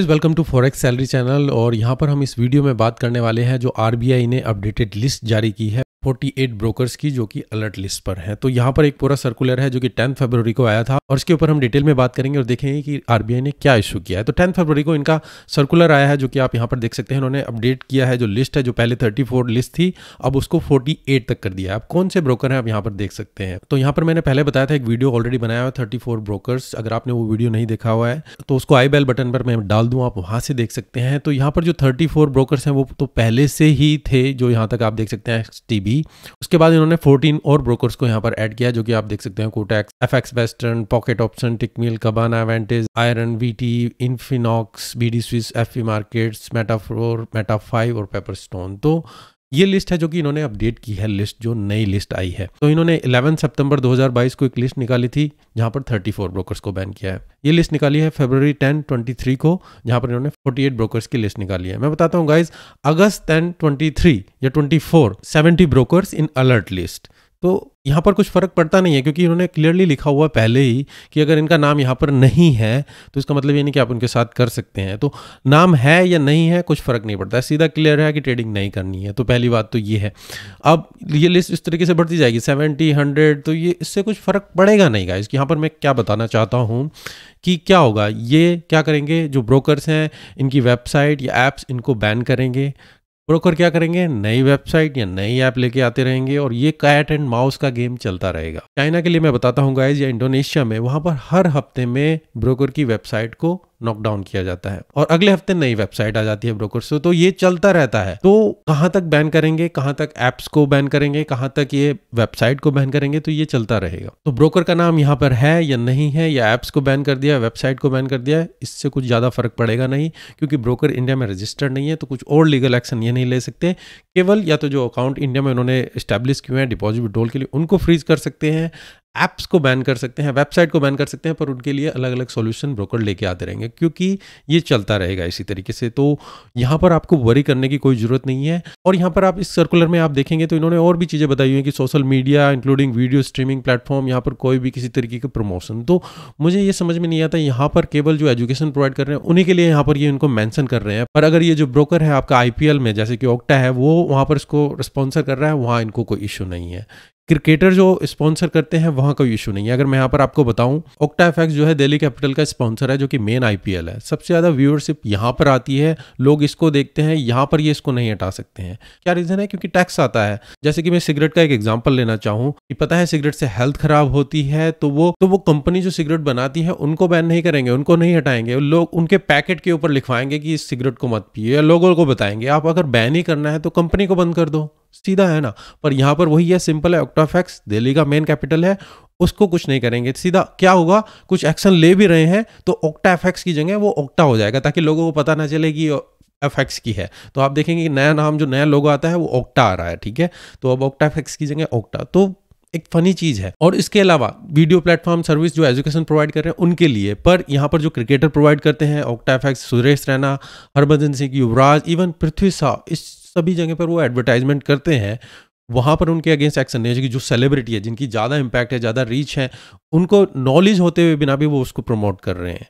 Guys welcome to forex salary channel और यहाँ पर हम इस वीडियो में बात करने वाले हैं जो आरबीआई ने अपडेटेड लिस्ट जारी की है 48 ब्रोकर्स की जो कि अलर्ट लिस्ट पर हैं तो यहाँ पर एक पूरा सर्कुलर है जो कि टेंथ फरवरी को आया था और इसके ऊपर हम डिटेल में बात करेंगे और देखेंगे कि आरबीआई ने क्या इशू किया है तो टेंथ फरवरी को इनका सर्कुलर आया है जो कि आप यहाँ पर देख सकते हैं उन्होंने अपडेट किया है जो लिस्ट है जो पहले 34 लिस्ट थी अब उसको फोर्टी तक कर दिया है अब कौन से ब्रोकर हैं आप यहाँ पर देख सकते हैं तो यहाँ पर मैंने पहले बताया था एक वीडियो ऑलरेडी बनाया हुआ थर्टी ब्रोकर्स अगर आपने वो वीडियो नहीं देखा हुआ है तो उसको आई बेल बटन पर मैं डाल दूँ आप वहाँ से देख सकते हैं तो यहाँ पर जो थर्टी ब्रोकर्स हैं वो तो पहले से ही थे जो यहाँ तक आप देख सकते हैं टी डी उसके बाद इन्होंने 14 और ब्रोकर्स को यहाँ पर ऐड किया जो कि आप देख सकते हैं कोटैक्स F X Western Pocket Option Tickmill Cabana Vantage Iron V T Infinox B D Swiss F Markets मेटाफ्रोर मेटा फाइव और पेपर स्टोन तो ये लिस्ट है जो कि इन्होंने अपडेट की है लिस्ट जो नई लिस्ट आई है तो इन्होंने 11 सितंबर 2022 को एक लिस्ट निकाली थी जहां पर 34 ब्रोकर्स को बैन किया है ये लिस्ट निकाली है फरवरी 10 23 को जहां पर इन्होंने 48 ब्रोकर्स की लिस्ट निकाली है मैं बताता हूँ गाइज अगस्त टेन ट्वेंटी या twenty four brokers in alert list तो यहाँ पर कुछ फ़र्क पड़ता नहीं है क्योंकि इन्होंने क्लियरली लिखा हुआ है पहले ही कि अगर इनका नाम यहाँ पर नहीं है तो इसका मतलब ये नहीं कि आप उनके साथ कर सकते हैं तो नाम है या नहीं है कुछ फ़र्क नहीं पड़ता है सीधा क्लियर है कि ट्रेडिंग नहीं करनी है तो पहली बात तो ये है अब ये लिस्ट इस तरीके से बढ़ती जाएगी सेवेंटी हंड्रेड तो ये इससे कुछ फ़र्क पड़ेगा नहीं गाइज यहाँ पर मैं क्या बताना चाहता हूँ कि क्या होगा ये क्या करेंगे जो ब्रोकर्स हैं इनकी वेबसाइट या ऐप्स इनको बैन करेंगे ब्रोकर क्या करेंगे नई वेबसाइट या नई ऐप लेके आते रहेंगे और ये कैट एंड माउस का गेम चलता रहेगा चाइना के लिए मैं बताता हूँ गाइज या इंडोनेशिया में वहां पर हर हफ्ते में ब्रोकर की वेबसाइट को नॉकडाउन किया जाता है और अगले हफ्ते नई वेबसाइट आ जाती है ब्रोकर से तो ये चलता रहता है तो कहाँ तक बैन करेंगे कहाँ तक एप्स को बैन करेंगे कहाँ तक ये वेबसाइट को बैन करेंगे तो ये चलता रहेगा तो ब्रोकर का नाम यहाँ पर है या नहीं है या एप्स को बैन कर दिया वेबसाइट को बैन कर दिया इससे कुछ ज़्यादा फर्क पड़ेगा नहीं क्योंकि ब्रोकर इंडिया में रजिस्टर्ड नहीं है तो कुछ और लीगल एक्शन ये नहीं ले सकते केवल या तो जो अकाउंट इंडिया में उन्होंने स्टेब्लिश किए हैं डिपॉजिट विड्रोल के लिए उनको फ्रीज कर सकते हैं ऐप्स को बैन कर सकते हैं वेबसाइट को बैन कर सकते हैं पर उनके लिए अलग अलग सॉल्यूशन ब्रोकर लेके आते रहेंगे क्योंकि ये चलता रहेगा इसी तरीके से तो यहाँ पर आपको वरी करने की कोई ज़रूरत नहीं है और यहाँ पर आप इस सर्कुलर में आप देखेंगे तो इन्होंने और भी चीज़ें बताई हुई कि social media including video streaming platform यहाँ पर कोई भी किसी तरीके का प्रमोशन तो मुझे ये समझ में नहीं आता यहाँ पर केवल जो एजुकेशन प्रोवाइड कर रहे हैं उन्हीं के लिए यहाँ पर ये इनको मैंसन कर रहे हैं पर अगर ये जो ब्रोकर है आपका आई में जैसे कि ओक्टा है वो वहाँ पर इसको स्पॉन्सर कर रहा है वहाँ इनको कोई इशू नहीं है क्रिकेटर जो स्पॉन्सर करते हैं वहाँ कोई इशू नहीं है अगर मैं यहाँ पर आपको बताऊँ ओक्टा एफेक्स जो है दिल्ली कैपिटल का स्पॉन्सर है जो कि मेन आईपीएल है सबसे ज़्यादा व्यूअरशिप यहाँ पर आती है लोग इसको देखते हैं यहाँ पर ये इसको नहीं हटा सकते हैं क्या रीज़न है क्योंकि टैक्स आता है जैसे कि मैं सिगरेट का एक एग्जाम्पल लेना चाहूँ कि पता है सिगरेट से हेल्थ खराब होती है तो वो तो वो कंपनी जो सिगरेट बनाती है उनको बैन नहीं करेंगे उनको नहीं हटाएंगे लोग उनके पैकेट के ऊपर लिखवाएंगे कि इस सिगरेट को मत पिए या लोगों को बताएंगे आप अगर बैन ही करना है तो कंपनी को बंद कर दो सीधा है ना पर यहाँ पर वही है सिंपल है ऑक्टाफैक्स दिल्ली का मेन कैपिटल है उसको कुछ नहीं करेंगे सीधा क्या होगा कुछ एक्शन ले भी रहे हैं तो एफेक्स की जगह वो ऑक्टा हो जाएगा ताकि लोगों को पता ना चले कि एफेक्स की है तो आप देखेंगे कि नया नाम जो नया लोगो आता है वो ऑक्टा आ रहा है ठीक है तो अब ऑक्टा एफएक्स की जगह ऑक्टा तो एक फनी चीज़ है और इसके अलावा वीडियो प्लेटफॉर्म सर्विस जो एजुकेशन प्रोवाइड कर रहे हैं उनके लिए पर यहाँ पर जो क्रिकेटर प्रोवाइड करते हैं Octa FX Suresh Raina Harbhajan Singh Yuvraj even Prithvi Shaw इस सभी जगह पर वो एडवर्टाइजमेंट करते हैं वहाँ पर उनके अगेंस्ट एक्शन नहीं है जो सेलिब्रिटी है जिनकी ज़्यादा इम्पैक्ट है ज़्यादा रीच है उनको नॉलेज होते हुए बिना भी वो उसको प्रमोट कर रहे हैं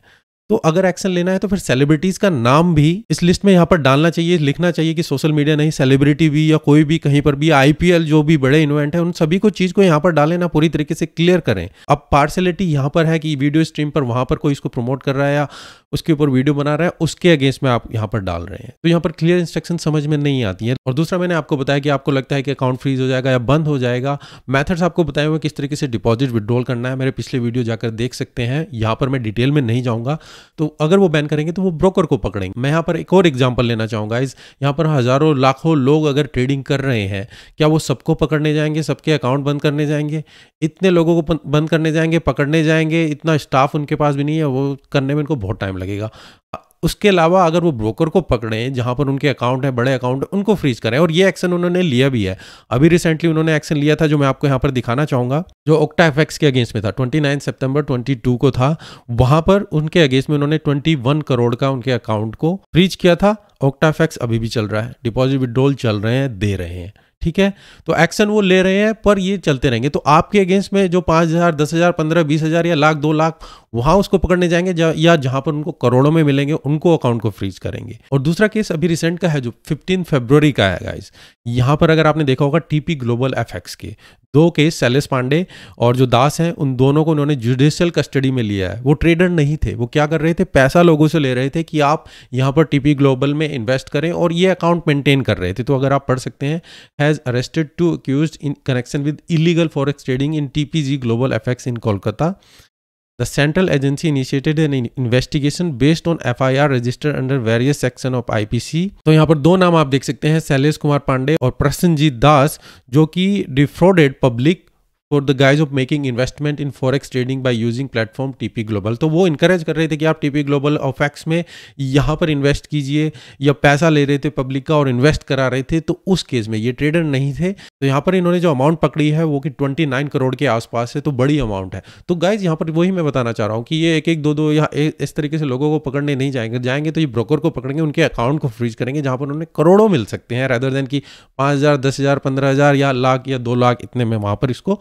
तो अगर एक्शन लेना है तो फिर सेलिब्रिटीज का नाम भी इस लिस्ट में यहाँ पर डालना चाहिए लिखना चाहिए कि सोशल मीडिया नहीं सेलिब्रिटी भी या कोई भी कहीं पर भी आईपीएल जो भी बड़े इन्वेंट है उन सभी को चीज को यहाँ पर डालें ना पूरी तरीके से क्लियर करें अब पार्सलिटी यहाँ पर है कि वीडियो स्ट्रीम पर वहां पर कोई इसको प्रमोट कर रहा है या उसके ऊपर वीडियो बना रहा है उसके अगेंस्ट में आप यहाँ पर डाल रहे हैं तो यहाँ पर क्लियर इंस्ट्रक्शन समझ में नहीं आती है और दूसरा मैंने आपको बताया कि आपको लगता है कि अकाउंट फ्रीज हो जाएगा या बंद हो जाएगा मैथड्स आपको बताए हुए किस तरीके से डिपॉजिट विड्रॉल करना है मेरे पिछले वीडियो जाकर देख सकते हैं यहाँ पर मैं डिटेल में नहीं जाऊँगा तो अगर वो बैन करेंगे तो वो ब्रोकर को पकड़ेंगे मैं यहाँ पर एक और एग्जाम्पल लेना चाहूँगा इस यहाँ पर हज़ारों लाखों लोग अगर ट्रेडिंग कर रहे हैं क्या वो सबको पकड़ने जाएंगे सबके अकाउंट बंद करने जाएंगे इतने लोगों को बंद करने जाएंगे पकड़ने जाएंगे इतना स्टाफ उनके पास भी नहीं है वो करने में उनको बहुत टाइम लगेगा उसके अलावा अगर वो ब्रोकर को पकड़ें जहाँ पर उनके अकाउंट हैं बड़े अकाउंट उनको फ्रीज करें और ये एक्शन उन्होंने लिया भी है अभी रिसेंटली उन्होंने एक्शन लिया था जो मैं आपको यहाँ पर दिखाना चाहूँगा जो ओक्टा एफेक्स के अगेंस्ट में था 29 सितंबर 22 को था वहाँ पर उनके अगेंस्ट में उन्होंने ट्वेंटी करोड़ का उनके अकाउंट को फ्रीज किया था ओक्टा एफेक्स अभी भी चल रहा है डिपॉजिट विड्रोल चल रहे हैं दे रहे हैं ठीक है तो एक्शन वो ले रहे हैं पर ये चलते रहेंगे तो आपके अगेंस्ट में जो पाँच हज़ार दस हज़ार पंद्रह बीस हज़ार या लाख दो लाख वहाँ उसको पकड़ने जाएंगे जा, या जहाँ पर उनको करोड़ों में मिलेंगे उनको अकाउंट को फ्रीज करेंगे और दूसरा केस अभी रिसेंट का है जो फिफ्टीन फेब्रवरी का है गाइज यहाँ पर अगर आपने देखा होगा टीपी ग्लोबल एफ के दो केस शैलेश पांडे और जो दास हैं उन दोनों को उन्होंने जुडिशियल कस्टडी में लिया है वो ट्रेडर नहीं थे वो क्या कर रहे थे पैसा लोगों से ले रहे थे कि आप यहाँ पर टीपी ग्लोबल में इन्वेस्ट करें और ये अकाउंट मेंटेन कर रहे थे तो अगर आप पढ़ सकते हैं has arrested two accused in connection with illegal forex trading in T Global F in Kolkata The central agency initiated an investigation based on FIR registered under various section of IPC. तो यहाँ पर दो नाम आप देख सकते हैं शैलेश कुमार पांडे और प्रसन्नजीत दास जो कि defrauded public for the guise of making investment in forex trading by using platform TP Global तो वो इंकरेज कर रहे थे कि आप टी पी ग्लोबल एक्स में यहाँ पर इन्वेस्ट कीजिए या पैसा ले रहे थे पब्लिक का और इन्वेस्ट करा रहे थे तो उस केस में ये ट्रेडर नहीं थे तो यहाँ पर इन्होंने जो अमाउंट पकड़ी है वो कि ट्वेंटी नाइन करोड़ के आसपास है तो बड़ी अमाउंट है तो गाइज यहाँ पर वही मैं बताना चाह रहा हूँ कि ये एक एक दो दो या इस तरीके से लोगों को पकड़ने नहीं जाएंगे जाएंगे तो ये ब्रोकर को पकड़ेंगे उनके अकाउंट को फ्रीज करेंगे जहाँ पर उन्हें करोड़ों मिल सकते हैं रैदर देन की पाँच हज़ार दस हज़ार पंद्रह हज़ार या लाख या दो लाख इतने में वहाँ पर इसको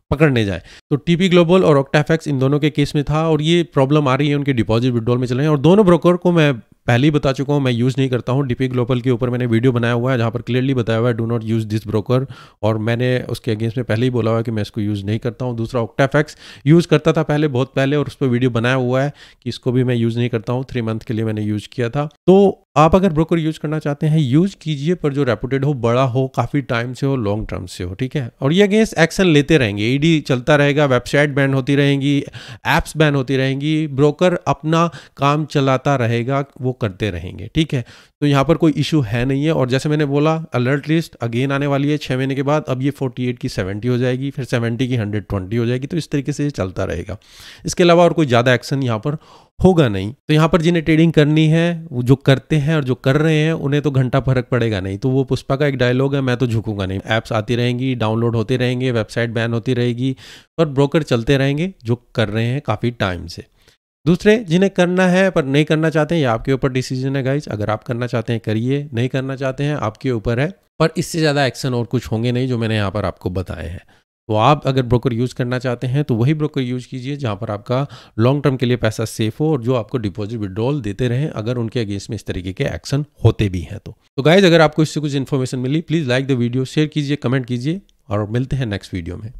पकड़ने जाए तो टीपी ग्लोबल और ऑक्टाफेक्स इन दोनों के केस में था और ये प्रॉब्लम आ रही है उनके डिपॉजिट विड्रॉल में चल रहे हैं और दोनों ब्रोकर को मैं पहले ही बता चुका हूँ मैं यूज़ नहीं करता हूँ डीपी ग्लोबल के ऊपर मैंने वीडियो बनाया हुआ है जहाँ पर क्लियरली बताया हुआ है do not use this broker और मैंने उसके अगेंस्ट में पहले ही बोला हुआ है कि मैं इसको यूज़ नहीं करता हूँ दूसरा ऑक्टाफेक्स यूज़ करता था पहले बहुत पहले और उस पर वीडियो बनाया हुआ है कि इसको भी मैं यूज़ नहीं करता हूँ थ्री मंथ के लिए मैंने यूज़ किया था तो आप अगर ब्रोकर यूज करना चाहते हैं यूज कीजिए पर जो रेपुटेड हो बड़ा हो काफ़ी टाइम से हो लॉन्ग टर्म से हो ठीक है और ये अगेंस्ट एक्शन लेते रहेंगे ओटीटी चलता रहेगा वेबसाइट बैन होती रहेंगी ऐप्स बैन होती रहेंगी ब्रोकर अपना काम चलाता रहेगा वो करते रहेंगे ठीक है तो यहाँ पर कोई इशू है नहीं है और जैसे मैंने बोला अलर्ट लिस्ट अगेन आने वाली है छः महीने के बाद अब ये 48 की 70 हो जाएगी फिर 70 की 120 हो जाएगी तो इस तरीके से ये चलता रहेगा इसके अलावा और कोई ज़्यादा एक्शन यहाँ पर होगा नहीं तो यहाँ पर जिन्हें ट्रेडिंग करनी है वो जो करते हैं और जो कर रहे हैं उन्हें तो घंटा फर्क पड़ेगा नहीं तो वो पुष्पा का एक डायलॉग है मैं तो झुकूंगा नहीं ऐप्स आती रहेंगी डाउनलोड होते रहेंगे वेबसाइट बैन होती रहेगी और ब्रोकर चलते रहेंगे जो कर रहे हैं काफ़ी टाइम से दूसरे जिन्हें करना है पर नहीं करना चाहते हैं ये आपके ऊपर डिसीजन है गाइज अगर आप करना चाहते हैं करिए नहीं करना चाहते हैं आपके ऊपर है पर इससे ज़्यादा एक्शन और कुछ होंगे नहीं जो मैंने यहाँ पर आपको बताए हैं तो आप अगर ब्रोकर यूज़ करना चाहते हैं तो वही ब्रोकर यूज कीजिए जहाँ पर आपका लॉन्ग टर्म के लिए पैसा सेफ हो और जो आपको डिपॉजिट विड्रॉल देते रहें अगर उनके अगेंस्ट में इस तरीके के एक्शन होते भी हैं तो तो गाइज अगर आपको इससे कुछ इन्फॉर्मेशन मिली please like the video share कीजिए कमेंट कीजिए और मिलते हैं नेक्स्ट वीडियो में